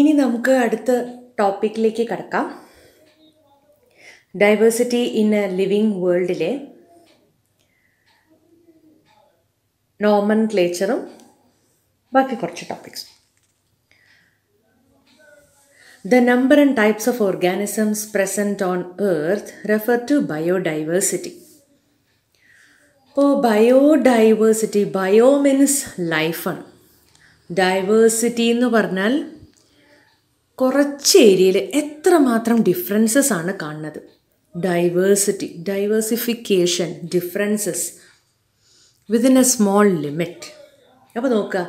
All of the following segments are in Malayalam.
ഇനി നമുക്ക് അടുത്ത ടോപ്പിക്കിലേക്ക് കടക്കാം ഡൈവേഴ്സിറ്റി ഇൻ എ ലിവിങ് വേൾഡിലെ നോമൻ ക്ലേച്ചറും ബാക്കി കുറച്ച് topics The number and types of organisms present on Earth refer to biodiversity ഇപ്പോൾ ബയോഡൈവേഴ്സിറ്റി ബയോ മീൻസ് ലൈഫാണ് ഡൈവേഴ്സിറ്റി എന്ന് പറഞ്ഞാൽ കുറച്ച് ഏരിയയിൽ എത്രമാത്രം ഡിഫറൻസസ് ആണ് കാണുന്നത് diversity diversification differences within a small limit അപ്പോൾ നോക്കുക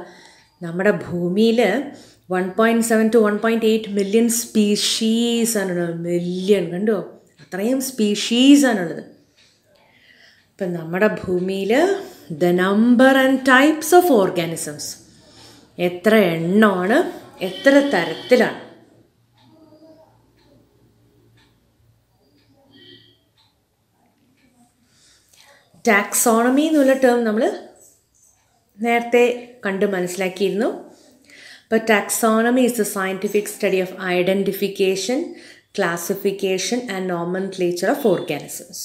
നമ്മുടെ ഭൂമിയിൽ one point seven two one point eight million species ആണുള്ളത് മില്യൺ കണ്ടോ അത്രയും സ്പീഷീസ് ആണുള്ളത് ഇപ്പം നമ്മുടെ ഭൂമിയിൽ the number and types of organisms എത്ര എണ്ണമാണ് എത്ര തരത്തിലാണ് ടാക്സോണമി എന്നുള്ള ടേം നമ്മൾ നേരത്തെ കണ്ട് മനസ്സിലാക്കിയിരുന്നു അപ്പോൾ taxonomy is the scientific study of identification classification and nomenclature of organisms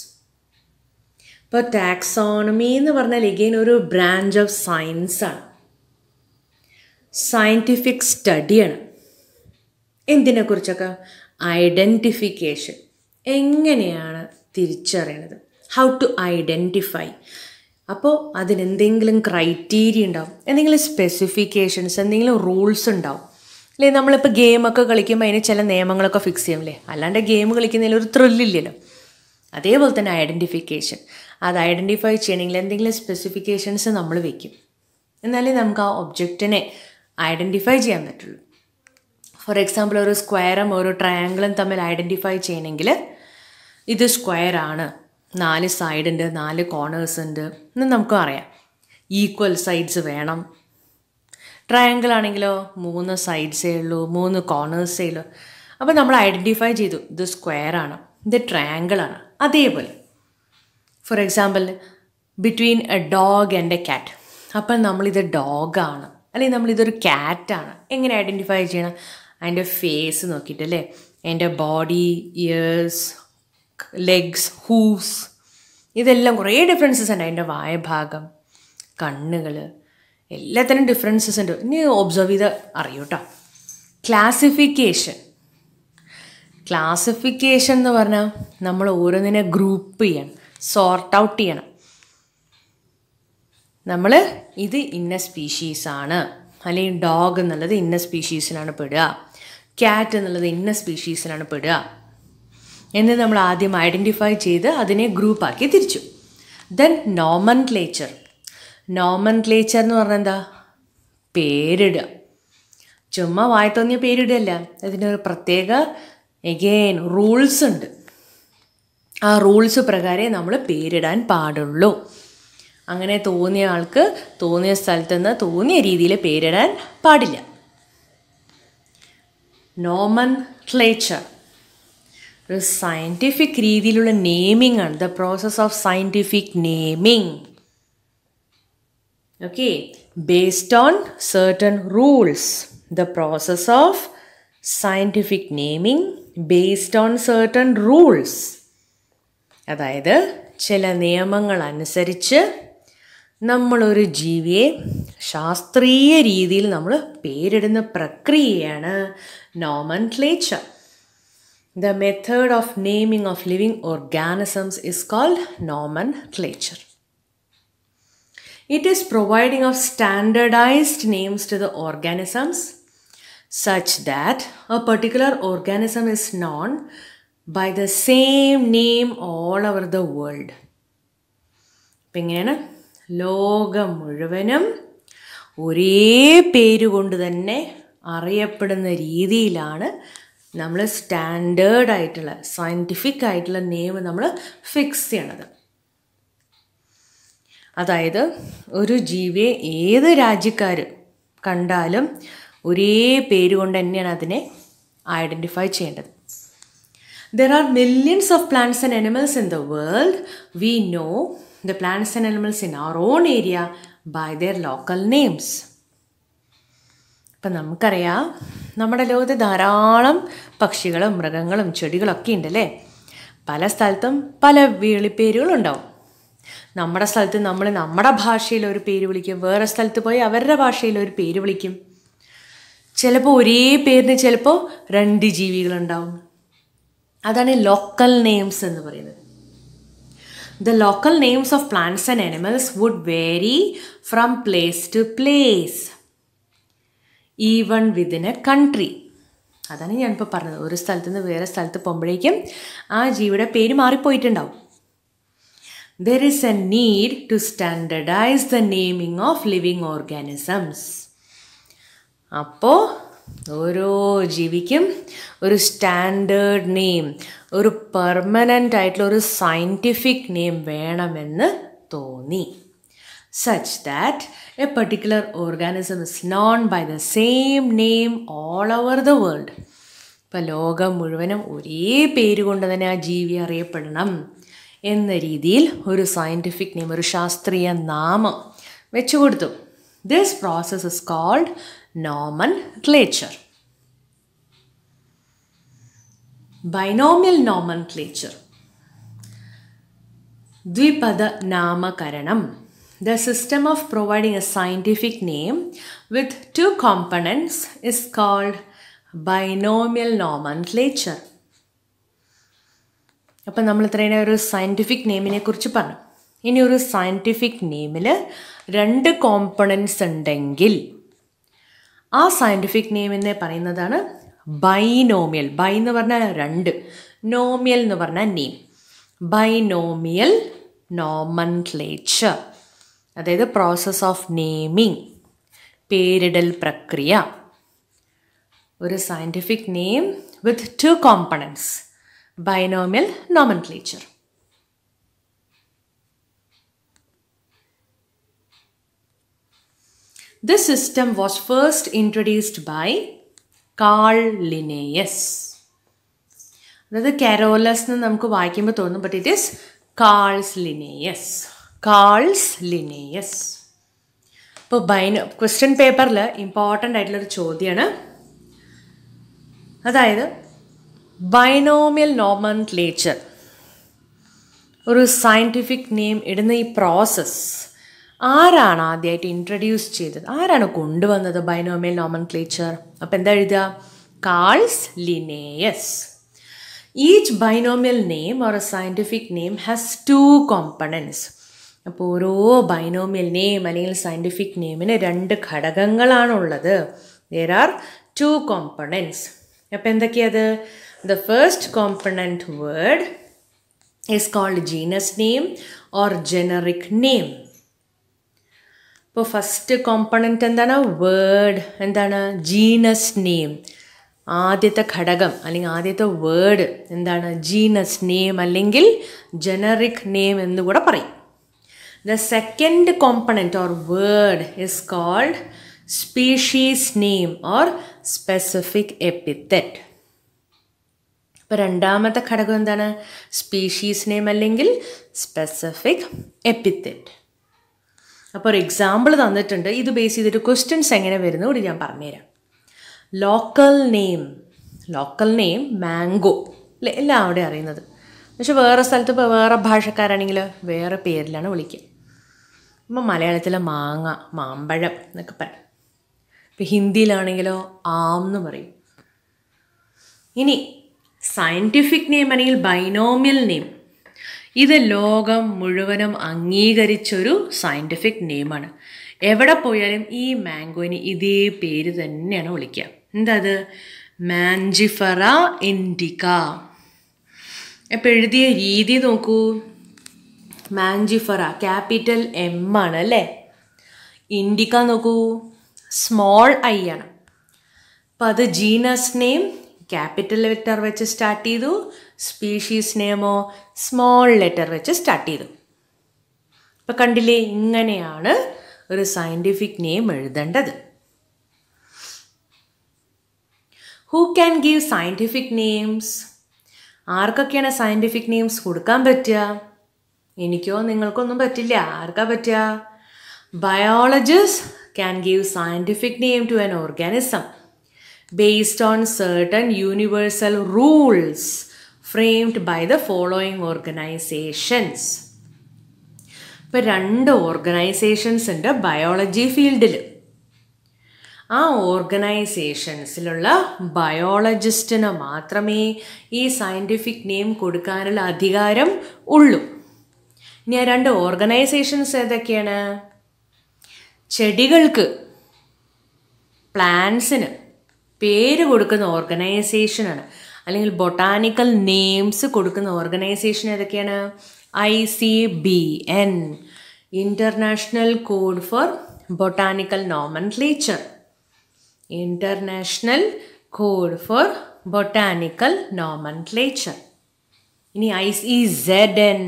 ഇപ്പോൾ ടാക്സോണമി എന്ന് പറഞ്ഞാൽ എഗെയിൻ ഒരു ബ്രാഞ്ച് ഓഫ് സയൻസാണ് സയൻറ്റിഫിക് സ്റ്റഡിയാണ് എന്തിനെക്കുറിച്ചൊക്കെ ഐഡൻറ്റിഫിക്കേഷൻ എങ്ങനെയാണ് തിരിച്ചറിയണത് ഹൗ ടു ഐഡൻറ്റിഫൈ അപ്പോൾ അതിനെന്തെങ്കിലും ക്രൈറ്റീരിയ ഉണ്ടാവും എന്തെങ്കിലും സ്പെസിഫിക്കേഷൻസ് എന്തെങ്കിലും റൂൾസ് ഉണ്ടാവും അല്ലേ നമ്മളിപ്പോൾ ഗെയിമൊക്കെ കളിക്കുമ്പോൾ അതിന് ചില നിയമങ്ങളൊക്കെ ഫിക്സ് ചെയ്യും അല്ലേ അല്ലാണ്ട് ഗെയിം കളിക്കുന്നതിൽ ഒരു ത്രില്ലില്ലല്ലോ അതേപോലെ തന്നെ ഐഡൻറ്റിഫിക്കേഷൻ അത് ഐഡൻറ്റിഫൈ ചെയ്യണമെങ്കിൽ എന്തെങ്കിലും സ്പെസിഫിക്കേഷൻസ് നമ്മൾ വെക്കും എന്നാലേ നമുക്ക് ആ ഒബ്ജക്റ്റിനെ ഐഡൻറ്റിഫൈ ചെയ്യാൻ പറ്റുള്ളൂ ഫോർ എക്സാമ്പിൾ ഒരു സ്ക്വയറും ഒരു ട്രയാങ്കിളും തമ്മിൽ ഐഡൻറ്റിഫൈ ചെയ്യണമെങ്കിൽ ഇത് സ്ക്വയറാണ് നാല് സൈഡ് ഉണ്ട് നാല് കോർണേഴ്സ് ഉണ്ട് എന്ന് നമുക്ക് അറിയാം ഈക്വൽ സൈഡ്സ് വേണം ട്രയാങ്കിൾ ആണെങ്കിലോ മൂന്ന് സൈഡ്സേ ഉള്ളൂ മൂന്ന് കോർണേഴ്സേ ഉള്ളൂ അപ്പോൾ നമ്മൾ ഐഡൻറ്റിഫൈ ചെയ്തു ഇത് സ്ക്വയർ ആണ് ഇത് ട്രയാങ്കിൾ ആണ് അതേപോലെ for example between a dog and a cat അപ്പം നമ്മളിത് ഡോഗാണ് അല്ലെങ്കിൽ നമ്മളിതൊരു ക്യാറ്റാണ് എങ്ങനെ ഐഡൻറ്റിഫൈ ചെയ്യണം അതിൻ്റെ ഫേസ് നോക്കിയിട്ട് അല്ലേ അതിൻ്റെ ബോഡി ഇയേഴ്സ് ലെഗ്സ് ഹൂസ് ഇതെല്ലാം കുറേ ഡിഫറൻസസ് ഉണ്ട് അതിൻ്റെ വായഭാഗം കണ്ണുകൾ എല്ലാത്തിനും ഡിഫറൻസസ് ഉണ്ട് ഇനി ഒബ്സർവ് ചെയ്ത് അറിയൂ കേട്ടോ ക്ലാസിഫിക്കേഷൻ ക്ലാസിഫിക്കേഷൻ എന്ന് പറഞ്ഞാൽ നമ്മൾ ഓരോന്നിനെ ഗ്രൂപ്പ് ചെയ്യണം സോർട്ട് ഔട്ട് ചെയ്യണം നമ്മൾ ഇത് ഇന്ന സ്പീഷീസാണ് അല്ലെങ്കിൽ ഡോഗ് എന്നുള്ളത് ഇന്ന സ്പീഷീസിനാണ് പെടുക ക്യാറ്റ് എന്നുള്ളത് ഇന്ന സ്പീഷീസിനാണ് പെടുക എന്ന് നമ്മൾ ആദ്യം ഐഡൻറ്റിഫൈ ചെയ്ത് അതിനെ ഗ്രൂപ്പാക്കി തിരിച്ചു ദെൻ നോമൻ ക്ലേച്ചർ നോമൻ ക്ലേച്ചർ എന്ന് പറഞ്ഞാൽ എന്താ പേരിടുക ചുമ്മാ വായി തോന്നിയ പേരിടുകയല്ല അതിനൊരു പ്രത്യേക എഗെയിൻ റൂൾസ് ഉണ്ട് ആ റൂൾസ് പ്രകാരം നമ്മൾ പേരിടാൻ പാടുള്ളൂ അങ്ങനെ തോന്നിയ ആൾക്ക് തോന്നിയ സ്ഥലത്ത് നിന്ന് തോന്നിയ രീതിയിൽ പേരിടാൻ പാടില്ല നോമൻ ക്ലേച്ചർ ഒരു സയൻറ്റിഫിക് രീതിയിലുള്ള നെയിമിംഗ് ആണ് the process of scientific naming okay based on certain rules the process of scientific naming based on certain rules അതായത് ചില നിയമങ്ങൾ അനുസരിച്ച് നമ്മളൊരു ജീവിയെ ശാസ്ത്രീയ രീതിയിൽ നമ്മൾ പേരിടുന്ന പ്രക്രിയയാണ് നോമൻ ക്ലേച്ചർ The method of naming of living organisms is called nomenclature. It is providing of standardized names to the organisms such that a particular organism is known by the same name all over the world. അപ്പം എങ്ങനെയാണ് ലോകം മുഴുവനും ഒരേ പേര് കൊണ്ട് തന്നെ അറിയപ്പെടുന്ന രീതിയിലാണ് നമ്മൾ സ്റ്റാൻഡേർഡ് ആയിട്ടുള്ള സയൻറ്റിഫിക് ആയിട്ടുള്ള നെയിം നമ്മൾ ഫിക്സ് ചെയ്യണത് അതായത് ഒരു ജീവിയെ ഏത് രാജ്യക്കാർ കണ്ടാലും ഒരേ പേര് കൊണ്ട് തന്നെയാണ് അതിനെ ഐഡൻറ്റിഫൈ ചെയ്യേണ്ടത് there are millions of plants and animals in the world we know the plants and animals in our own area by their local names ഇപ്പം നമുക്കറിയാം നമ്മുടെ ലോകത്ത് ധാരാളം പക്ഷികളും മൃഗങ്ങളും ചെടികളൊക്കെ ഉണ്ടല്ലേ പല സ്ഥലത്തും പല വിളിപ്പേരുകളുണ്ടാവും നമ്മുടെ സ്ഥലത്ത് നമ്മൾ നമ്മുടെ ഭാഷയിൽ ഒരു പേര് വിളിക്കും വേറെ സ്ഥലത്ത് പോയി അവരുടെ ഭാഷയിൽ ഒരു പേര് വിളിക്കും ചിലപ്പോൾ ഒരേ പേരിന് ചിലപ്പോൾ രണ്ട് ജീവികളുണ്ടാവും അതാണ് ലോക്കൽ നെയിംസ് എന്ന് പറയുന്നത് the local names of plants and animals would vary from place to place even within a country അതാണ് ഞാനിപ്പോൾ പറഞ്ഞത് ഒരു സ്ഥലത്ത് നിന്ന് വേറെ സ്ഥലത്ത് പോകുമ്പോഴേക്കും ആ ജീവിയുടെ പേര് മാറിപ്പോയിട്ടുണ്ടാവും there is a need to standardise the naming of living organisms അപ്പോൾ ഓരോ ജീവിക്കും ഒരു സ്റ്റാൻഡേർഡ് നെയിം ഒരു പെർമനൻ്റ് ആയിട്ടുള്ള ഒരു സയൻറ്റിഫിക് നെയിം വേണമെന്ന് തോന്നി such that a particular organism is known by the same name all over the world. ഇപ്പോൾ ലോകം മുഴുവനും ഒരേ പേര് കൊണ്ട് തന്നെ ആ ജീവി അറിയപ്പെടണം എന്ന രീതിയിൽ ഒരു സയൻറ്റിഫിക് നെയിം ഒരു ശാസ്ത്രീയ നാമം വെച്ചു കൊടുത്തു this process is called nomenclature binomial nomenclature ദ്വിപദ നാമകരണം The system of providing a scientific name with two components is called binomial nomenclature. അപ്പം നമ്മൾ ഇത്രയും ഒരു സയൻറ്റിഫിക് നെയിമിനെ കുറിച്ച് പറഞ്ഞു ഇനി ഒരു സയൻറ്റിഫിക് നെയിമിൽ രണ്ട് കോമ്പണൻസ് ഉണ്ടെങ്കിൽ ആ സയൻറ്റിഫിക് നെയിം എന്ന് പറയുന്നതാണ് ബൈനോമിയൽ ബൈ എന്ന് പറഞ്ഞാൽ രണ്ട് നോമിയൽ എന്ന് പറഞ്ഞാൽ നെയിം ബൈനോമിയൽ നോമൻ ക്ലേച്ചർ അതായത് പ്രോസസ് ഓഫ് നെയിമിങ് പേരിടൽ പ്രക്രിയ ഒരു scientific name with two components binomial nomenclature This system was first introduced by Carl Linnaeus അതായത് കാരോലസ് എന്ന് നമുക്ക് വായിക്കുമ്പോൾ തോന്നും but it is Carls Linnaeus Carls Linnaeus ഇപ്പോൾ ബൈന ക്വസ്റ്റ്യൻ പേപ്പറിൽ ഇമ്പോർട്ടൻ്റ് ആയിട്ടുള്ളൊരു ചോദ്യമാണ് അതായത് ബൈനോമിയൽ നോമൻക്ലേച്ചർ ഒരു സയൻറ്റിഫിക് നെയിം ഇടുന്ന ഈ പ്രോസസ്സ് ആരാണ് ആദ്യമായിട്ട് ഇൻട്രൊഡ്യൂസ് ചെയ്തത് ആരാണ് കൊണ്ടുവന്നത് ബൈനോമിയൽ നോമൻക്ലേച്ചർ അപ്പോൾ എന്താ എഴുതുക Carls Linnaeus each binomial name or a scientific name has two components അപ്പോൾ ഓരോ ബൈനോമിയൽ നെയിം അല്ലെങ്കിൽ സയൻറ്റിഫിക് നെയിമിന് രണ്ട് ഘടകങ്ങളാണുള്ളത് ദർ ആർ ടു കോമ്പണൻസ് അപ്പോൾ എന്തൊക്കെയത് the first component word is called genus name or generic name ഇപ്പോൾ ഫസ്റ്റ് കോമ്പണൻറ്റ് എന്താണ് വേർഡ് എന്താണ് ജീനസ് നെയിം ആദ്യത്തെ ഘടകം അല്ലെങ്കിൽ ആദ്യത്തെ വേർഡ് എന്താണ് ജീനസ് നെയിം അല്ലെങ്കിൽ ജനറിക് നെയിം എന്ന് കൂടെ പറയും The second component or word is called species name or specific epithet. ഇപ്പോൾ രണ്ടാമത്തെ ഘടകം എന്താണ് സ്പീഷീസ് നെയിം അല്ലെങ്കിൽ സ്പെസിഫിക് എപ്പിത്തെറ്റ് അപ്പോൾ ഒരു എക്സാമ്പിൾ തന്നിട്ടുണ്ട് ഇത് ബേസ് ചെയ്തിട്ട് ക്വസ്റ്റ്യൻസ് എങ്ങനെ വരുന്നു കൂടി ഞാൻ പറഞ്ഞുതരാം local name local name mango അല്ലേ എല്ലാം അവിടെ അറിയുന്നത് പക്ഷെ വേറെ സ്ഥലത്ത് ഇപ്പോൾ വേറെ ഭാഷക്കാരാണെങ്കിൽ വേറെ പേരിലാണ് വിളിക്കുക ഇപ്പം മലയാളത്തിലെ മാങ്ങ മാമ്പഴം എന്നൊക്കെ പറയും ഇപ്പം ഹിന്ദിയിലാണെങ്കിലോ ആം എന്ന് പറയും ഇനി സയൻറ്റിഫിക് നെയിം അല്ലെങ്കിൽ ബൈനോമിയൽ നെയിം ഇത് ലോകം മുഴുവനും അംഗീകരിച്ചൊരു സയൻറ്റിഫിക് നെയിമാണ് എവിടെ പോയാലും ഈ മാംഗോയിന് ഇതേ പേര് തന്നെയാണ് വിളിക്കുക എന്താ അത് മാഞ്ചിഫറ ഇൻഡിക്ക അപ്പോൾ എഴുതിയ രീതി നോക്കൂ മാഞ്ചിഫറ ക്യാപിറ്റൽ എം ആണ് അല്ലേ ഇൻഡിക്ക നോക്കൂ സ്മോൾ ഐ ആണ് അപ്പം അത് ജീനസ് നെയിം ക്യാപിറ്റൽ ലെറ്റർ വെച്ച് സ്റ്റാർട്ട് ചെയ്തു സ്പീഷീസ് നെയിമോ സ്മോൾ ലെറ്റർ വെച്ച് സ്റ്റാർട്ട് ചെയ്തു ഇപ്പം കണ്ടില്ലേ ഇങ്ങനെയാണ് ഒരു സയൻറ്റിഫിക് നെയിം എഴുതേണ്ടത് who can give scientific names ആർക്കൊക്കെയാണ് സയൻറ്റിഫിക് നെയിംസ് കൊടുക്കാൻ പറ്റുക എനിക്കോ നിങ്ങൾക്കൊന്നും പറ്റില്ല ആർക്കാ പറ്റുക biologist can give scientific name to an organism based on certain universal rules framed by the following organisations ഇപ്പം രണ്ട് ഓർഗനൈസേഷൻസ് ഉണ്ട് ബയോളജി ഫീൽഡിൽ ആ ഓർഗനൈസേഷൻസിലുള്ള ബയോളജിസ്റ്റിന് മാത്രമേ ഈ സയൻറ്റിഫിക് നെയിം കൊടുക്കാനുള്ള അധികാരം ഉള്ളൂ ഇനി ആ രണ്ട് ഓർഗനൈസേഷൻസ് ഏതൊക്കെയാണ് ചെടികൾക്ക് പ്ലാന്റ്സിന് പേര് കൊടുക്കുന്ന ഓർഗനൈസേഷനാണ് അല്ലെങ്കിൽ ബൊട്ടാനിക്കൽ നെയിംസ് കൊടുക്കുന്ന ഓർഗനൈസേഷൻ ഏതൊക്കെയാണ് I C B N international code for botanical nomenclature international code for botanical nomenclature ഇനി I C Z N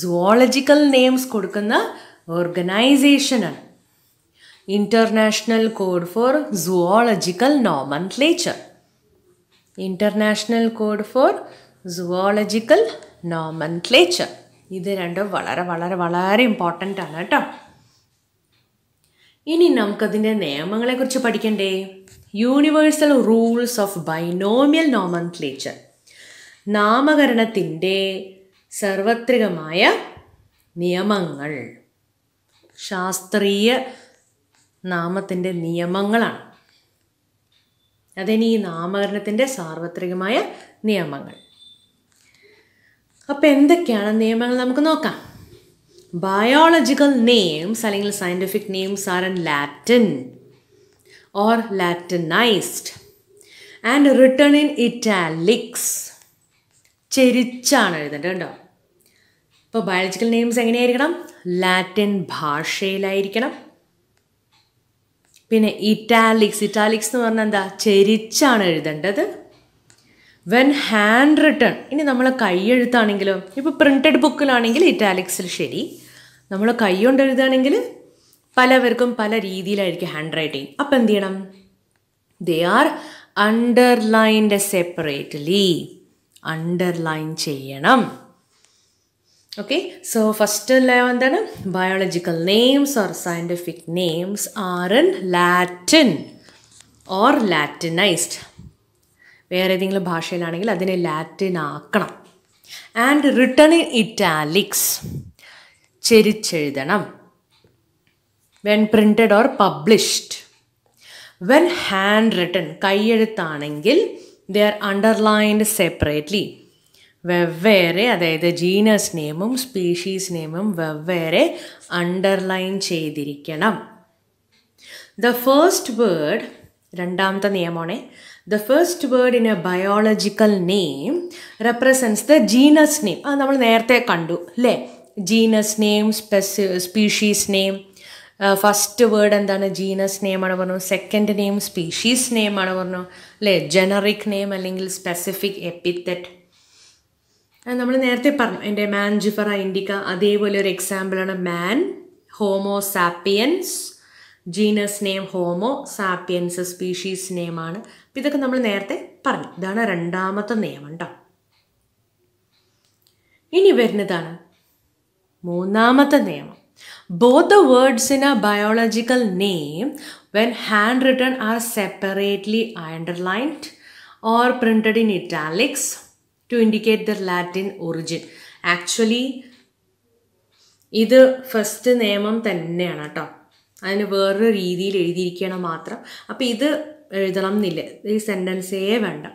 zoological names കൊടുക്കുന്ന ഓർഗനൈസേഷനാണ് international code for zoological nomenclature international code for zoological nomenclature ഇത് രണ്ടും വളരെ വളരെ വളരെ ഇമ്പോർട്ടൻ്റ് ആണ് കേട്ടോ ഇനി നമുക്കതിൻ്റെ നിയമങ്ങളെക്കുറിച്ച് പഠിക്കണ്ടേ universal rules of binomial nomenclature നാമകരണത്തിൻ്റെ സർവത്രികമായ നിയമങ്ങൾ ശാസ്ത്രീയ നാമത്തിൻ്റെ നിയമങ്ങളാണ് അതിന് ഈ നാമകരണത്തിൻ്റെ സാർവത്രികമായ നിയമങ്ങൾ അപ്പോൾ എന്തൊക്കെയാണ് നിയമങ്ങൾ നമുക്ക് നോക്കാം ബയോളജിക്കൽ നെയിംസ് അല്ലെങ്കിൽ scientific names are in Latin or Latinised and written in italics ചെരിച്ചാണ് എഴുതേണ്ടത് കേട്ടോ അപ്പോൾ ബയോളജിക്കൽ നെയിംസ് എങ്ങനെയായിരിക്കണം ലാറ്റിൻ ഭാഷയിലായിരിക്കണം പിന്നെ ഇറ്റാലിക്സ് ഇറ്റാലിക്സ് എന്ന് പറഞ്ഞാൽ എന്താ ചെരിച്ചാണ് എഴുതേണ്ടത് വെൻ ഹാൻഡ് റിട്ടേൺ ഇനി നമ്മൾ കൈയെഴുത്താണെങ്കിലും ഇപ്പോൾ പ്രിൻറ്റഡ് ബുക്കിലാണെങ്കിൽ ഇറ്റാലിക്സിൽ ശരി നമ്മൾ കൈകൊണ്ട് എഴുതുകയാണെങ്കിൽ പലവർക്കും പല രീതിയിലായിരിക്കും ഹാൻഡ് റൈറ്റിംഗ് അപ്പം എന്ത് ചെയ്യണം they are underlined separately underline ചെയ്യണം ഓക്കെ സോ ഫസ്റ്റ് first എന്താണ് biological names or scientific names are in Latin or Latinised വേറെ ഏതെങ്കിലും ഭാഷയിലാണെങ്കിൽ അതിനെ ലാറ്റിൻ ആക്കണം ആൻഡ് റിട്ടൺ ഇൻ ഇറ്റാലിക്സ് ചെരിച്ചെഴുതണം when printed or published when hand written കൈയെഴുത്താണെങ്കിൽ ദേ ആർ അണ്ടർലൈൻഡ് സെപ്പറേറ്റ്ലി വെവ്വേറെ അതായത് ജീനസ് നെയിമും സ്പീഷീസ് നെയിമും വെവ്വേറെ അണ്ടർലൈൻ ചെയ്തിരിക്കണം ദ ഫേസ്റ്റ് വേർഡ് രണ്ടാമത്തെ നിയമമാണ് the first word in a biological name represents the genus name അത് നമ്മൾ നേരത്തെ കണ്ടു അല്ലേ ജീനസ് നെയിം സ്പെസി സ്പീഷീസ് നെയിം ഫസ്റ്റ് വേർഡ് എന്താണ് ജീനസ് നെയിമാണ് പറഞ്ഞു സെക്കൻഡ് നെയിം സ്പീഷീസ് നെയിമാണ് പറഞ്ഞു അല്ലേ ജനറിക് നെയിം അല്ലെങ്കിൽ സ്പെസിഫിക് എപ്പിത്തറ്റ് നമ്മൾ നേരത്തെ പറഞ്ഞു എൻ്റെ മാൻജിഫറ ഇൻഡിക്ക അതേപോലെ ഒരു എക്സാമ്പിളാണ് man Homo sapiens genus name Homo sapiens species നെയിമാണ് അപ്പം ഇതൊക്കെ നമ്മൾ നേരത്തെ പറഞ്ഞു ഇതാണ് രണ്ടാമത്തെ നിയമം കേട്ടോ ഇനി വരുന്നതാണ് മൂന്നാമത്തെ നിയമം both the words in a biological name when hand written are separately underlined or printed in italics to indicate their Latin origin actually ഇത് ഫസ്റ്റ് നിയമം തന്നെയാണ് കേട്ടോ അതിന് വേറൊരു രീതിയിൽ എഴുതിയിരിക്കണം മാത്രം അപ്പം ഇത് എഴുതണം എന്നില്ല ഈ സെൻറ്റൻസേ വേണ്ട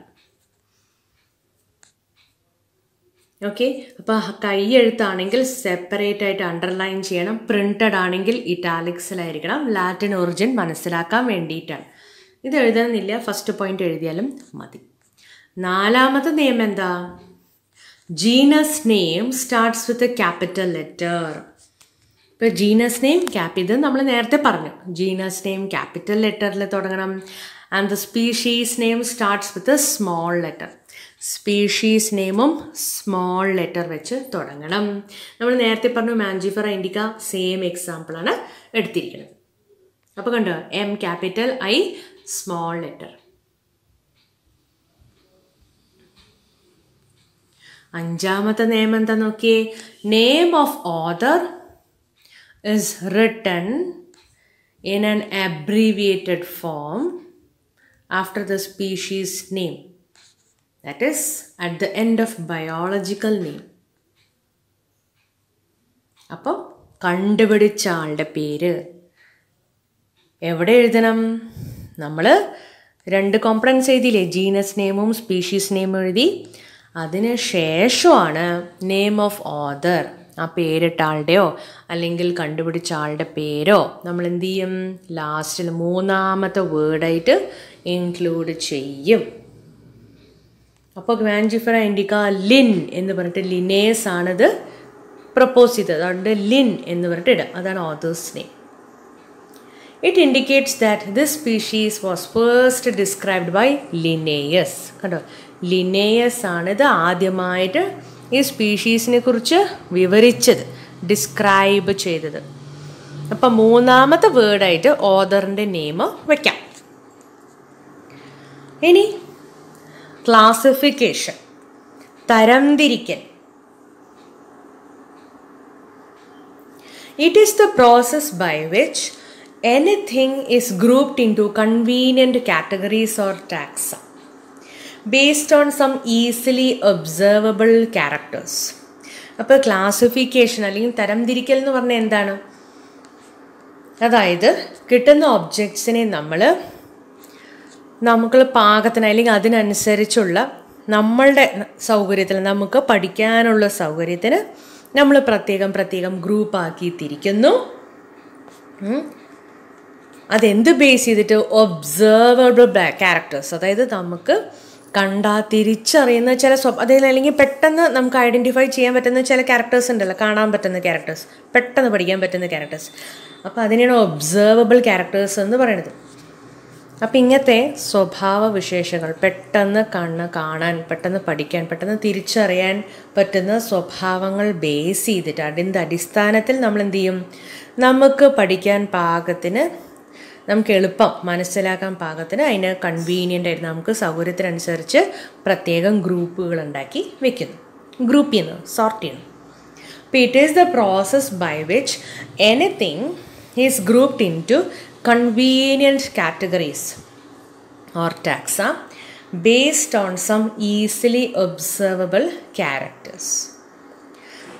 ഓക്കെ അപ്പോൾ കൈയെഴുത്താണെങ്കിൽ സെപ്പറേറ്റ് ആയിട്ട് അണ്ടർലൈൻ ചെയ്യണം പ്രിൻറ്റഡ് ആണെങ്കിൽ ഇറ്റാലിക്സിലായിരിക്കണം ലാറ്റിൻ ഒറിജിൻ മനസ്സിലാക്കാൻ വേണ്ടിയിട്ടാണ് ഇത് എഴുതണമെന്നില്ല ഫസ്റ്റ് പോയിന്റ് എഴുതിയാലും മതി നാലാമത്തെ നിയമം എന്താ genus name starts with a capital letter ഇപ്പോൾ ജീനസ് നെയിം ക്യാപിറ്റൽ നമ്മൾ നേരത്തെ പറഞ്ഞു ജീനസ് നെയിം ക്യാപിറ്റൽ ലെറ്ററിൽ തുടങ്ങണം and the species name starts with a small letter species നെയിമും സ്മോൾ ലെറ്റർ വെച്ച് തുടങ്ങണം നമ്മൾ നേരത്തെ പറഞ്ഞു മാൻജിഫർ ഇൻഡിക്ക സെയിം എക്സാമ്പിളാണ് എടുത്തിരിക്കുന്നത് അപ്പോൾ കണ്ടോ M capital I small letter അഞ്ചാമത്തെ നിയമം എന്താ നോക്കിയേ name of author is written in an abbreviated form after the species name that is at the end of biological name അപ്പോൾ കണ്ടുപിടിച്ച ആളുടെ പേര് എവിടെ എഴുതണം നമ്മൾ രണ്ട് കോംപ്രൻസ് എഴുതിയില്ലേ ജീനസ് നെയിമും സ്പീഷീസ് നെയിമും എഴുതി അതിന് ശേഷമാണ് നെയിം ഓഫ് ഓദർ ആ പേരിട്ട ആളുടെയോ അല്ലെങ്കിൽ കണ്ടുപിടിച്ച ആളുടെ പേരോ നമ്മൾ എന്ത് ചെയ്യും ലാസ്റ്റിൽ മൂന്നാമത്തെ വേർഡായിട്ട് ഇൻക്ലൂഡ് ചെയ്യും അപ്പോൾ ഗ്വാൻജിഫറ ഇൻഡിക്ക ലിൻ എന്ന് പറഞ്ഞിട്ട് ലിനേസ് ആണത് പ്രപ്പോസ് ചെയ്തത് അതുകൊണ്ട് ലിൻ എന്ന് പറഞ്ഞിട്ട് ഇടുക അതാണ് author's name it indicates that this species was first described by Linnaeus കണ്ടോ ലിനേയസ് ഇത് ആദ്യമായിട്ട് ഈ സ്പീഷീസിനെ കുറിച്ച് വിവരിച്ചത് ഡിസ്ക്രൈബ് ചെയ്തത് അപ്പം മൂന്നാമത്തെ വേർഡായിട്ട് ഓദറിൻ്റെ നെയിം വയ്ക്കാം ഇനി ക്ലാസിഫിക്കേഷൻ തരംതിരിക്കൽ it is the process by which anything is into convenient categories or taxa based on some easily observable characters അപ്പോൾ ക്ലാസിഫിക്കേഷൻ അല്ലെങ്കിൽ തരംതിരിക്കൽ എന്ന് പറഞ്ഞാൽ എന്താണ് അതായത് കിട്ടുന്ന ഒബ്ജക്ട്സിനെ നമ്മൾ നമുക്ക് പാകത്തിന് അല്ലെങ്കിൽ അതിനനുസരിച്ചുള്ള നമ്മളുടെ സൗകര്യത്തിൽ നമുക്ക് പഠിക്കാനുള്ള സൗകര്യത്തിന് നമ്മൾ പ്രത്യേകം പ്രത്യേകം ഗ്രൂപ്പാക്കി തിരിക്കുന്നു അതെന്ത് ബേസ് ചെയ്തിട്ട് ഒബ്സർവബിൾ ക്യാരക്ടേഴ്സ് അതായത് നമുക്ക് കണ്ടാൽ തിരിച്ചറിയുന്ന ചില സ്വ അതായത് അല്ലെങ്കിൽ പെട്ടെന്ന് നമുക്ക് ഐഡൻറ്റിഫൈ ചെയ്യാൻ പറ്റുന്ന ചില ക്യാരക്ടേഴ്സ് ഉണ്ടല്ലോ കാണാൻ പറ്റുന്ന ക്യാരക്ടേഴ്സ് പെട്ടെന്ന് പഠിക്കാൻ പറ്റുന്ന ക്യാരക്ടേഴ്സ് അപ്പോൾ അതിനെയാണ് ഒബ്സേർവബിൾ ക്യാരക്ടേഴ്സ് എന്ന് പറയുന്നത് അപ്പം ഇങ്ങനത്തെ സ്വഭാവ വിശേഷങ്ങൾ പെട്ടെന്ന് കണ്ണ് കാണാൻ പെട്ടെന്ന് പഠിക്കാൻ പെട്ടെന്ന് തിരിച്ചറിയാൻ പറ്റുന്ന സ്വഭാവങ്ങൾ ബേസ് ചെയ്തിട്ട് അതിൻ്റെ അടിസ്ഥാനത്തിൽ നമ്മൾ എന്ത് ചെയ്യും നമുക്ക് പഠിക്കാൻ പാകത്തിന് നമുക്ക് എളുപ്പം മനസ്സിലാക്കാൻ പാകത്തിന് അതിന് കൺവീനിയൻ്റ് ആയിട്ട് നമുക്ക് സൗകര്യത്തിനനുസരിച്ച് പ്രത്യേകം ഗ്രൂപ്പുകൾ ഉണ്ടാക്കി വെക്കുന്നു ഗ്രൂപ്പ് ചെയ്യുന്നു സോർട്ട് ചെയ്യുന്നു it is the process by which anything is grouped into convenient categories or taxa based on some easily observable characters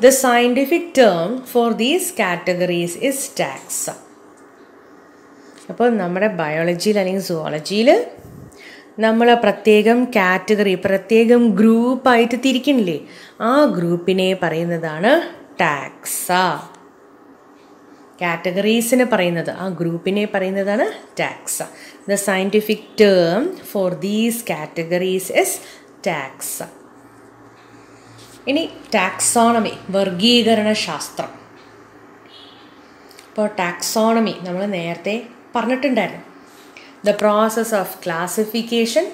The scientific term for these categories is taxa അപ്പോൾ നമ്മുടെ ബയോളജിയിൽ അല്ലെങ്കിൽ സുവോളജിയിൽ നമ്മൾ പ്രത്യേകം കാറ്റഗറി പ്രത്യേകം ഗ്രൂപ്പായിട്ട് തിരിക്കണില്ലേ ആ ഗ്രൂപ്പിനെ പറയുന്നതാണ് ടാക്സ കാറ്റഗറീസിനെ പറയുന്നത് ആ ഗ്രൂപ്പിനെ പറയുന്നതാണ് taxa the scientific term for these categories is taxa ഇനി ടാക്സോണമി വർഗീകരണ ശാസ്ത്രം ഇപ്പോൾ ടാക്സോണമി നമ്മൾ നേരത്തെ പറഞ്ഞിട്ടുണ്ടായിരുന്നു the process of classification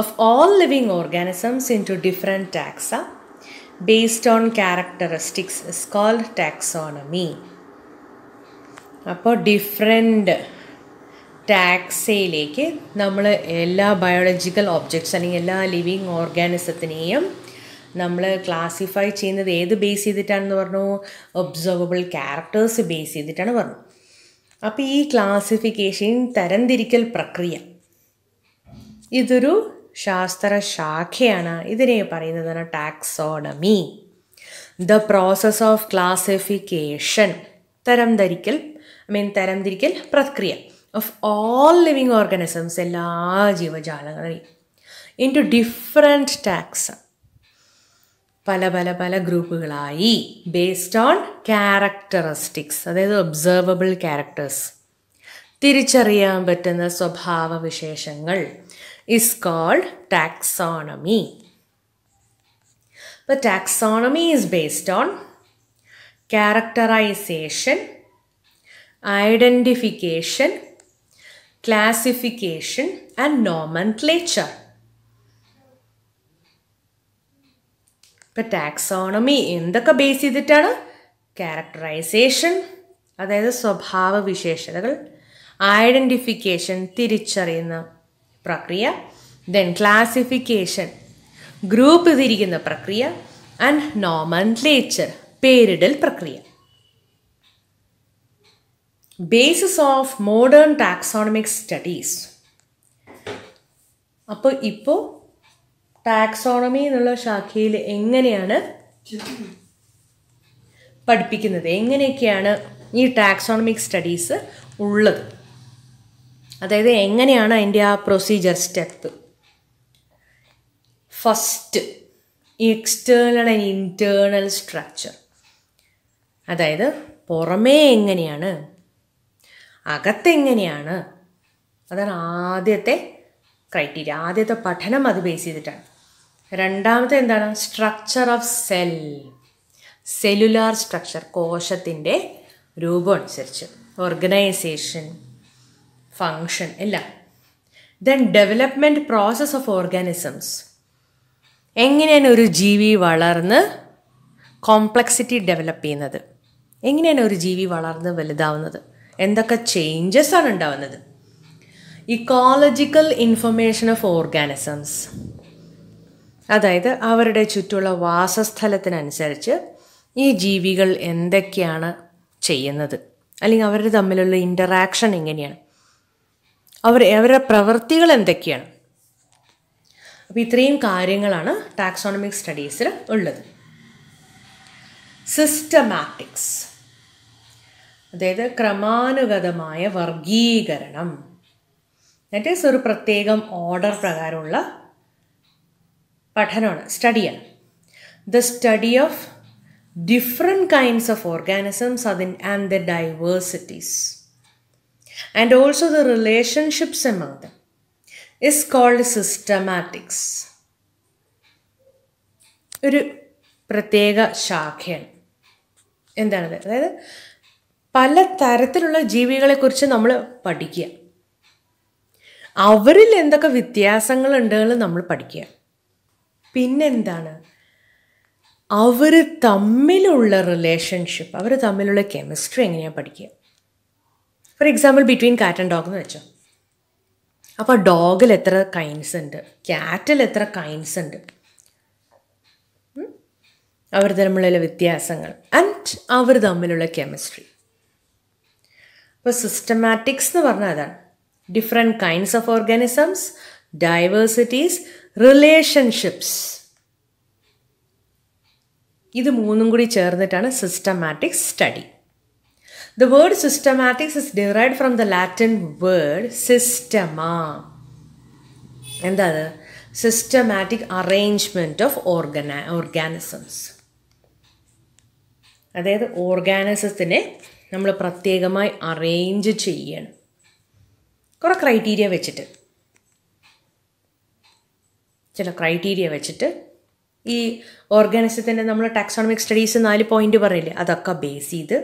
of all living organisms into different taxa based on characteristics is called taxonomy അപ്പോൾ ഡിഫറെൻറ്റ് ടാക്സയിലേക്ക് നമ്മൾ എല്ലാ ബയോളജിക്കൽ ഒബ്ജക്ട്സ് അല്ലെങ്കിൽ എല്ലാ ലിവിങ് ഓർഗാനിസത്തിനെയും നമ്മൾ ക്ലാസിഫൈ ചെയ്യുന്നത് ഏത് ബേസ് ചെയ്തിട്ടാണെന്ന് പറഞ്ഞു ഒബ്സർവബിൾ ക്യാരക്ടേഴ്സ് ബേസ് ചെയ്തിട്ടാണ് പറഞ്ഞു അപ്പോൾ ഈ ക്ലാസിഫിക്കേഷൻ തരംതിരിക്കൽ പ്രക്രിയ ഇതൊരു ശാസ്ത്രശാഖയാണ് ഇതിനെ പറയുന്നതാണ് taxonomy the process of classification തരംതിരിക്കൽ ഐ മീൻ തരംതിരിക്കൽ പ്രക്രിയ ഓഫ് ഓൾ ലിവിങ് ഓർഗാനിസംസ് എല്ലാ ജീവജാലങ്ങളെയും ഇൻ ടു ഡിഫറെൻറ്റ് ടാക്സ് പല പല പല ഗ്രൂപ്പുകളായി ബേസ്ഡ് ഓൺ ക്യാരക്ടറിസ്റ്റിക്സ് അതായത് ഒബ്സർവബിൾ ക്യാരക്ടേഴ്സ് തിരിച്ചറിയാൻ പറ്റുന്ന സ്വഭാവ വിശേഷങ്ങൾ ഇസ് കോൾഡ് ടാക്സോണമി ഇപ്പൊ taxonomy is based on characterisation identification classification and nomenclature ഇപ്പം ടാക്സോണമി എന്തൊക്കെ ബേസ് ചെയ്തിട്ടാണ് ക്യാരക്ടറൈസേഷൻ അതായത് സ്വഭാവ വിശേഷതകൾ ഐഡൻറ്റിഫിക്കേഷൻ തിരിച്ചറിയുന്ന പ്രക്രിയ ദെൻ ക്ലാസിഫിക്കേഷൻ ഗ്രൂപ്പ് തിരിക്കുന്ന പ്രക്രിയ ആൻഡ് നോമൻലേച്ചർ പേരിടൽ പ്രക്രിയ basis of modern taxonomic studies അപ്പോൾ ഇപ്പോൾ ടാക്സോണമി എന്നുള്ള ശാഖയിൽ എങ്ങനെയാണ് പഠിപ്പിക്കുന്നത് എങ്ങനെയൊക്കെയാണ് ഈ ടാക്സോണമിക് സ്റ്റഡീസ് ഉള്ളത് അതായത് എങ്ങനെയാണ് അതിൻ്റെ ആ procedure step first external and internal structure അതായത് പുറമേ എങ്ങനെയാണ് അകത്തെങ്ങനെയാണ് അതാണ് ആദ്യത്തെ ക്രൈറ്റീരിയ ആദ്യത്തെ പഠനം അത് ബേസ് ചെയ്തിട്ടാണ് രണ്ടാമത്തെ എന്താണ് structure of cell cellular structure കോശത്തിൻ്റെ രൂപം അനുസരിച്ച് ഓർഗനൈസേഷൻ ഫങ്ഷൻ എല്ലാം then development process of organisms എങ്ങനെയാണ് ഒരു ജീവി വളർന്ന് കോംപ്ലക്സിറ്റി ഡെവലപ്പ് ചെയ്യുന്നത് എങ്ങനെയാണ് ഒരു ജീവി വളർന്ന് വലുതാവുന്നത് എന്തൊക്കെ ചേഞ്ചസ് ആണ് ഉണ്ടാവുന്നത് ഇക്കോളജിക്കൽ ഇൻഫർമേഷൻ ഓഫ് ഓർഗാനിസംസ് അതായത് അവരുടെ ചുറ്റുള്ള വാസസ്ഥലത്തിനനുസരിച്ച് ഈ ജീവികൾ എന്തൊക്കെയാണ് ചെയ്യുന്നത് അല്ലെങ്കിൽ അവരുടെ തമ്മിലുള്ള ഇൻ്ററാക്ഷൻ എങ്ങനെയാണ് അവർ അവരുടെ പ്രവൃത്തികൾ എന്തൊക്കെയാണ് അപ്പോൾ ഇത്രയും കാര്യങ്ങളാണ് ടാക്സോണമിക് സ്റ്റഡീസിൽ ഉള്ളത് സിസ്റ്റമാറ്റിക്സ് അതായത് ക്രമാനുഗതമായ വർഗീകരണം ദാറ്റ് ഈസ് ഒരു പ്രത്യേകം ഓർഡർ പ്രകാരമുള്ള പഠനമാണ് സ്റ്റഡിയാണ് the study of different kinds of organisms അതിൻ and the diversities and also the relationships among is called systematics ഒരു പ്രത്യേക ശാഖയാണ് എന്താണത് അതായത് പല തരത്തിലുള്ള ജീവികളെക്കുറിച്ച് നമ്മൾ പഠിക്കുക അവരിൽ എന്തൊക്കെ വ്യത്യാസങ്ങളുണ്ടെന്ന് നമ്മൾ പഠിക്കുക പിന്നെന്താണ് അവർ തമ്മിലുള്ള റിലേഷൻഷിപ്പ് അവർ തമ്മിലുള്ള കെമിസ്ട്രി എങ്ങനെയാണ് പഠിക്കുക for example between cat and dog എന്ന് വെച്ചോ അപ്പോൾ ഡോഗിൽ എത്ര കൈൻസ് ഉണ്ട് ക്യാറ്റിൽ എത്ര കൈൻസ് ഉണ്ട് അവർ തമ്മിലുള്ള വ്യത്യാസങ്ങൾ ആൻഡ് അവർ തമ്മിലുള്ള കെമിസ്ട്രി അപ്പോൾ സിസ്റ്റമാറ്റിക്സ് എന്ന് പറഞ്ഞാൽ അതാണ് different kinds of organisms, diversities, relationships. ഇത് മൂന്നും കൂടി ചേർന്നിട്ടാണ് systematics study the word systematics is derived from the Latin word systema എന്താ അത് സിസ്റ്റമാറ്റിക് അറേഞ്ച്മെൻറ്റ് ഓഫ് ഓർഗന ഓർഗാനിസംസ് അതായത് ഓർഗാനിസത്തിനെ നമ്മൾ പ്രത്യേകമായി അറേഞ്ച് ചെയ്യണം കുറേ ക്രൈറ്റീരിയ വെച്ചിട്ട് ചില ക്രൈറ്റീരിയ വെച്ചിട്ട് ഈ ഓർഗാനിസത്തിൻ്റെ നമ്മൾ ടാക്സോണമിക് സ്റ്റഡീസ് നാല് പോയിൻ്റ് പറയില്ലേ അതൊക്കെ ബേസ് ചെയ്ത്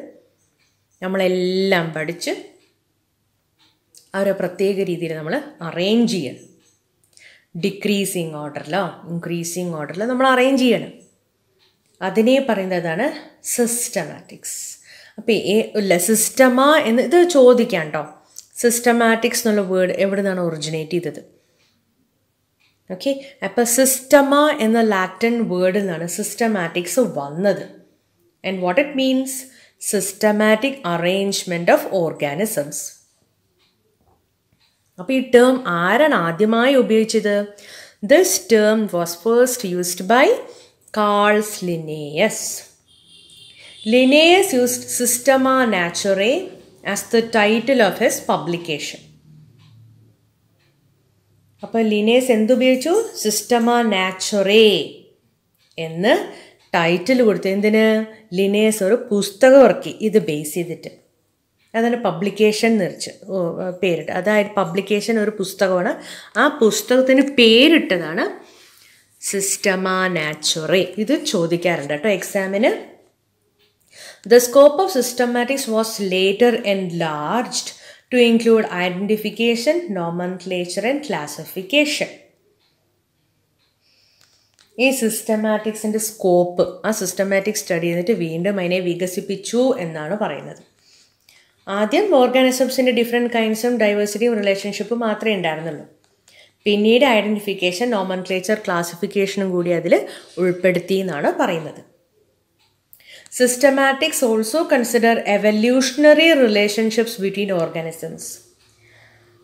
നമ്മളെല്ലാം പഠിച്ച് ഓരോ പ്രത്യേക രീതിയിൽ നമ്മൾ അറേഞ്ച് ചെയ്യണം ഡിക്രീസിങ് ഓർഡറിലോ ഇൻക്രീസിങ് ഓർഡറിലോ നമ്മൾ അറേഞ്ച് ചെയ്യണം അതിനെ പറയുന്നതാണ് സിസ്റ്റമാറ്റിക്സ് അപ്പോൾ ഇല്ല സിസ്റ്റമാ എന്ന് ഇത് ചോദിക്കാം കേട്ടോ സിസ്റ്റമാറ്റിക്സ് എന്നുള്ള വേർഡ് എവിടെ നിന്നാണ് ഒറിജിനേറ്റ് ചെയ്തത് ഓക്കെ അപ്പൊ സിസ്റ്റമ എന്ന ലാറ്റിൻ വേർഡിൽ നിന്നാണ് സിസ്റ്റമാറ്റിക്സ് വന്നത് and what it means systematic arrangement of organisms അപ്പൊ ഈ ടേം ആരാണ് ആദ്യമായി ഉപയോഗിച്ചത് this term was first used by Carls Linnaeus Linnaeus used Systema Naturae as the title of his publication. അപ്പോൾ ലിനേസ് എന്തുപയോഗിച്ചു സിസ്റ്റമ നാച്ചുറേ എന്ന് ടൈറ്റിൽ കൊടുത്തു എന്തിന് ലിനേസ് ഒരു പുസ്തകം ഇറക്കി ഇത് ബേസ് ചെയ്തിട്ട് അതാണ് പബ്ലിക്കേഷൻ നിറച്ച് പേരിട്ട് അതായത് പബ്ലിക്കേഷൻ ഒരു പുസ്തകമാണ് ആ പുസ്തകത്തിന് പേരിട്ടതാണ് സിസ്റ്റമ നാച്ചുറേ ഇത് ചോദിക്കാറുണ്ട് കേട്ടോ എക്സാമിന് The scope of systematics was later enlarged to include identification, nomenclature and classification. ഈ സിസ്റ്റമാറ്റിക്സിൻ്റെ സ്കോപ്പ് ആ സിസ്റ്റമാറ്റിക് സ്റ്റഡി ചെയ്തിട്ട് വീണ്ടും അതിനെ വികസിപ്പിച്ചു എന്നാണ് പറയുന്നത് ആദ്യം ഓർഗാനിസംസിൻ്റെ ഡിഫറെൻറ്റ് കൈൻഡ്സും ഡൈവേഴ്സിറ്റിയും റിലേഷൻഷിപ്പ് മാത്രമേ ഉണ്ടായിരുന്നുള്ളൂ പിന്നീട് ഐഡൻറ്റിഫിക്കേഷൻ നോമൻക്ലേച്ചർ ക്ലാസിഫിക്കേഷനും കൂടി അതിൽ ഉൾപ്പെടുത്തി എന്നാണ് പറയുന്നത് Systematics also consider evolutionary relationships between organisms.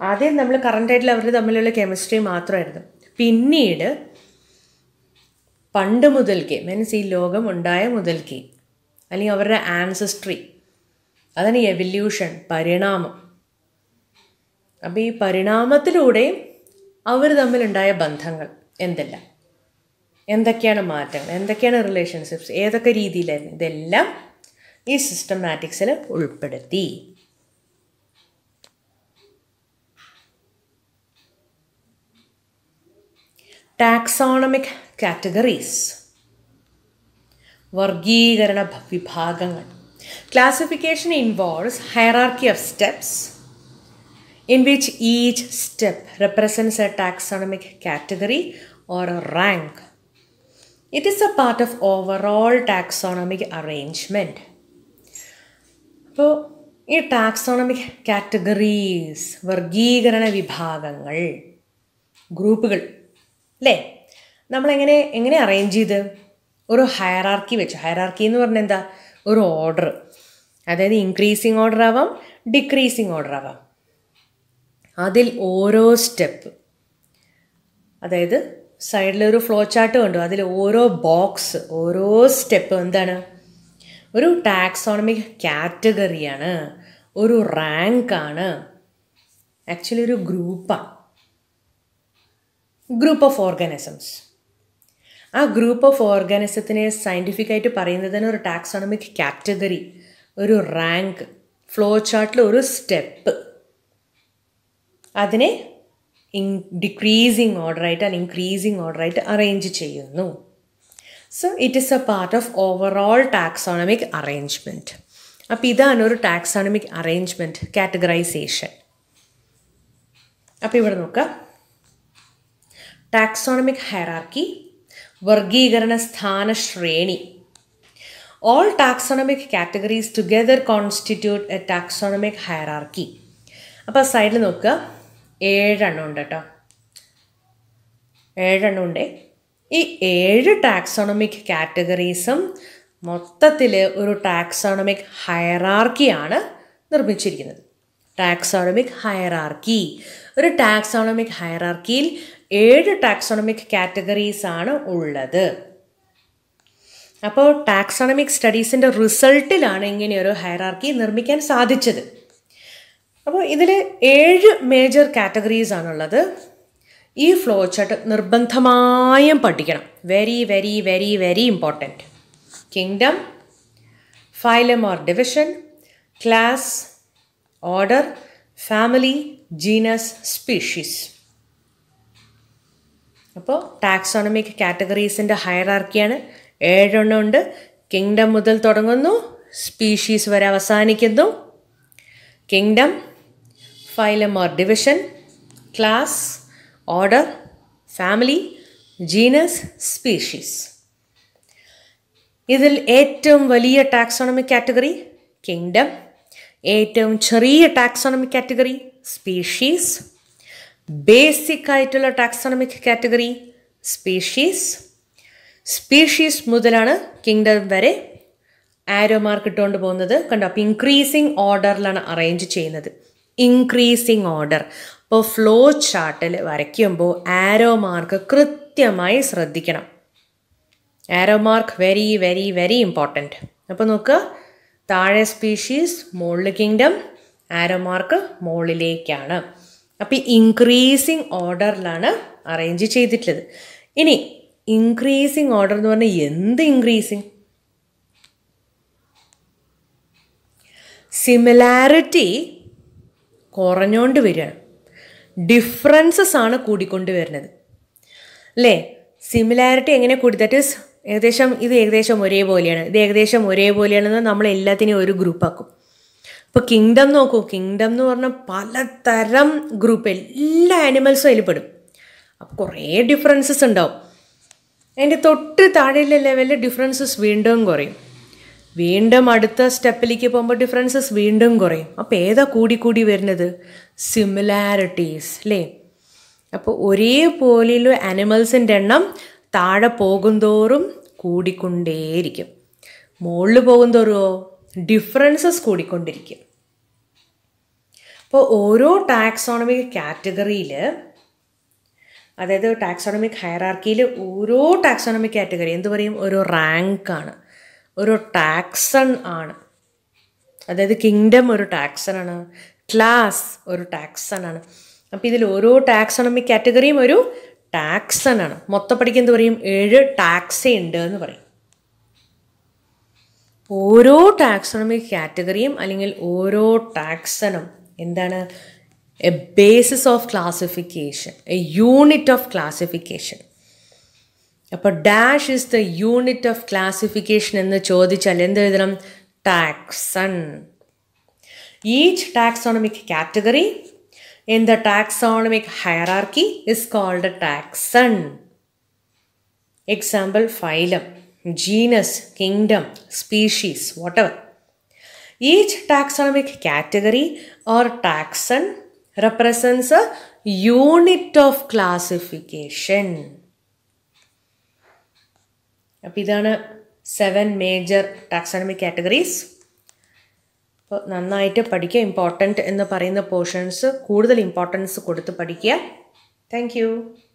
ആദ്യം നമ്മൾ കറണ്ടായിട്ടുള്ള ആയിട്ടുള്ള അവർ തമ്മിലുള്ള കെമിസ്ട്രി മാത്രമായിരുന്നു പിന്നീട് പണ്ട് മുതൽക്കേ മീൻസ് ഈ ലോകം ഉണ്ടായ മുതൽക്കേ അല്ലെങ്കിൽ അവരുടെ ആൻസസ്ട്രി അതാണ് എവല്യൂഷൻ പരിണാമം അപ്പോൾ ഈ പരിണാമത്തിലൂടെയും അവർ തമ്മിലുണ്ടായ ബന്ധങ്ങൾ എന്തെല്ലാം എന്തൊക്കെയാണ് മാറ്റങ്ങൾ എന്തൊക്കെയാണ് റിലേഷൻഷിപ്സ് ഏതൊക്കെ രീതിയിലായിരുന്നു ഇതെല്ലാം ഈ സിസ്റ്റമാറ്റിക്സിൽ ഉൾപ്പെടുത്തി ടാക്സോണമിക് കാറ്റഗറീസ് വർഗീകരണ വിഭാഗങ്ങൾ classification involves hierarchy of steps in which each step represents a taxonomic category or rank it is a part of overall taxonomic arrangement അപ്പോൾ ഈ ടാക്സോണമിക് കാറ്റഗറീസ് വർഗീകരണ വിഭാഗങ്ങൾ ഗ്രൂപ്പുകൾ അല്ലേ നമ്മളെങ്ങനെ എങ്ങനെ അറേഞ്ച് ചെയ്ത് ഒരു ഹയറാർക്കി വെച്ചു ഹയറാർക്കി എന്ന് പറഞ്ഞാൽ എന്താ ഒരു ഓർഡർ അതായത് ഇൻക്രീസിങ് ഓർഡർ ആവാം ഡിക്രീസിങ് ഓർഡർ ആവാം അതിൽ ഓരോ സ്റ്റെപ്പ് അതായത് സൈഡിലൊരു ഫ്ലോ ചാർട്ട് കണ്ടു അതിൽ ഓരോ ബോക്സ് ഓരോ സ്റ്റെപ്പ് എന്താണ് ഒരു ടാക്സോണമിക് കാറ്റഗറിയാണ് ഒരു റാങ്കാണ് ആക്ച്വലി ഒരു ഗ്രൂപ്പാണ് ഗ്രൂപ്പ് ഓഫ് ഓർഗാനിസംസ് ആ ഗ്രൂപ്പ് ഓഫ് ഓർഗാനിസത്തിനെ സയൻറ്റിഫിക്കായിട്ട് പറയുന്നതിന് ഒരു ടാക്സോണമിക് കാറ്റഗറി ഒരു റാങ്ക് ഫ്ലോ ചാർട്ടിൽ ഒരു സ്റ്റെപ്പ് അതിനെ ഇൻ ഡിക്രീസിങ് ഓർഡർ ആയിട്ട് അല്ലെങ്കിൽ ഇൻക്രീസിങ് ഓർഡർ ആയിട്ട് അറേഞ്ച് ചെയ്യുന്നു so it is a part of overall taxonomic arrangement അപ്പം ഇതാണ് ഒരു ടാക്സോണമിക് അറേഞ്ച്മെൻറ്റ് കാറ്റഗറൈസേഷൻ അപ്പോൾ ഇവിടെ നോക്കാം ടാക്സോണമിക് ഹൈറാർക്കി വർഗീകരണ സ്ഥാന ശ്രേണി all taxonomic categories together constitute a taxonomic hierarchy അപ്പോൾ സൈഡിൽ നോക്കുക ഏഴെണ്ണം ഉണ്ട് കേട്ടോ ഏഴെണ്ണം ഉണ്ട് ഈ ഏഴ് ടാക്സോണമിക് കാറ്റഗറീസും മൊത്തത്തിൽ ഒരു ടാക്സോണമിക് ഹയറാർക്കിയാണ് നിർമ്മിച്ചിരിക്കുന്നത് ടാക്സോണമിക് ഹയറാർക്കി ഒരു ടാക്സോണമിക് ഹയറാർക്കിയിൽ ഏഴ് ടാക്സോണമിക് കാറ്റഗറീസ് ആണ് ഉള്ളത് അപ്പോൾ ടാക്സോണമിക് സ്റ്റഡീസിൻ്റെ റിസൾട്ടിലാണ് ഇങ്ങനെയൊരു ഹയറാർക്കി നിർമ്മിക്കാൻ സാധിച്ചത് അപ്പോൾ ഇതിൽ ഏഴ് മേജർ കാറ്റഗറീസ് ആണുള്ളത് ഈ ഫ്ലോ ചാർട്ട് നിർബന്ധമായും പഠിക്കണം very very very very important kingdom phylum or division class order family genus species അപ്പോൾ ടാക്സോണമിക് കാറ്റഗറീസിൻ്റെ ഹയറാർക്കിയാണ് ഏഴെണ്ണം ഉണ്ട് കിങ്ഡം മുതൽ തുടങ്ങുന്നു സ്പീഷീസ് വരെ അവസാനിക്കുന്നു kingdom phylum are division class order family, genus species ഇതിൽ ഏറ്റവും വലിയ ടാക്സോണമിക് കാറ്റഗറി കിങ്ഡം ഏറ്റവും ചെറിയ ടാക്സോണമിക് കാറ്റഗറി സ്പീഷീസ് ബേസിക് ആയിട്ടുള്ള ടാക്സോണമിക് കാറ്റഗറി സ്പീഷീസ് സ്പീഷീസ് മുതലാണ് കിങ്ഡം വരെ ആരോ മാർക്ക് ഇട്ടുകൊണ്ട് പോകുന്നത് കണ്ടോ അപ്പോൾ ഇൻക്രീസിങ് ഓർഡറിലാണ് അറേഞ്ച് ചെയ്യുന്നത് ഇൻക്രീസിങ് ഓർഡർ അപ്പോൾ ഫ്ലോ ചാർട്ടിൽ വരയ്ക്കുമ്പോൾ ആരോ മാർക്ക് കൃത്യമായി ശ്രദ്ധിക്കണം arrow mark very very very important അപ്പോൾ നോക്കുക താഴെ സ്പീഷീസ് മുകളിൽ കിങ്ഡം ആരോ മാർക്ക് മുകളിലേക്കാണ് അപ്പോൾ ഇൻക്രീസിങ് ഓർഡറിലാണ് അറേഞ്ച് ചെയ്തിട്ടുള്ളത് ഇനി ഇൻക്രീസിങ് ഓർഡർ എന്ന് പറഞ്ഞാൽ എന്ത് ഇൻക്രീസിങ് സിമിലാരിറ്റി കുറഞ്ഞുകൊണ്ട് വരികയാണ് ഡിഫറൻസസ് ആണ് കൂടിക്കൊണ്ട് വരുന്നത് അല്ലേ സിമിലാരിറ്റി എങ്ങനെ കൂടി ദാറ്റ് ഈസ് ഏകദേശം ഇത് ഏകദേശം ഒരേപോലെയാണ് ഇത് ഏകദേശം ഒരേപോലെയാണെന്ന് നമ്മൾ എല്ലാത്തിനെയും ഒരു ഗ്രൂപ്പാക്കും ഇപ്പോൾ കിങ്ഡം നോക്കൂ കിങ്ഡം എന്ന് പറഞ്ഞാൽ പലതരം ഗ്രൂപ്പ് എല്ലാ ആനിമൽസും അതിൽ പെടും അപ്പോൾ കുറേ ഡിഫറൻസസ് ഉണ്ടാവും അതിൻ്റെ തൊട്ട് താഴെയുള്ള ലെവലിൽ ഡിഫറൻസസ് വീണ്ടും കുറയും വീണ്ടും അടുത്ത സ്റ്റെപ്പിലേക്ക് പോകുമ്പോൾ ഡിഫറൻസസ് വീണ്ടും കുറയും അപ്പോൾ ഏതാ കൂടി കൂടി വരുന്നത് സിമിലാരിറ്റീസ് അല്ലേ അപ്പോൾ ഒരേപോലെയുള്ള അനിമൽസിൻ്റെ എണ്ണം താഴെ പോകുന്തോറും കൂടിക്കൊണ്ടേയിരിക്കും മുകളിൽ തോറോ ഡിഫറൻസസ് കൂടിക്കൊണ്ടിരിക്കും അപ്പോൾ ഓരോ ടാക്സോണമിക് കാറ്റഗറിയിൽ അതായത് ടാക്സോണമിക് ഹയറാർക്കിയിൽ ഓരോ ടാക്സോണമിക് കാറ്റഗറി എന്തു പറയും ഓരോ റാങ്കാണ് ഒരു ടാക്സൺ ആണ് അതായത് കിങ്ഡം ഒരു ടാക്സൺ ആണ് ക്ലാസ് ഒരു ടാക്സൺ ആണ് അപ്പോൾ ഇതിൽ ഓരോ ടാക്സണമി കാറ്റഗറിയും ഒരു ടാക്സൺ ആണ് മൊത്തം എന്ത് പറയും ഏഴ് ടാക്സേ ഉണ്ട് എന്ന് പറയും ഓരോ ടാക്സണമി കാറ്റഗറിയും അല്ലെങ്കിൽ ഓരോ ടാക്സണും എന്താണ് a basis of classification a unit of classification അപ്പോൾ dash is the unit of classification എന്ന് ചോദിച്ചാൽ എഴുതണം taxon each taxonomic category in the taxonomic hierarchy is called taxon example phylum genus kingdom species whatever each taxonomic category or taxon represents unit of classification അപ്പോൾ ഇതാണ് സെവൻ മേജർ ടാക്സണമി കാറ്റഗറീസ് അപ്പോൾ നന്നായിട്ട് പഠിക്കുക ഇമ്പോർട്ടൻറ്റ് എന്ന് പറയുന്ന പോർഷൻസ് കൂടുതൽ ഇമ്പോർട്ടൻസ് കൊടുത്ത് പഠിക്കുക താങ്ക്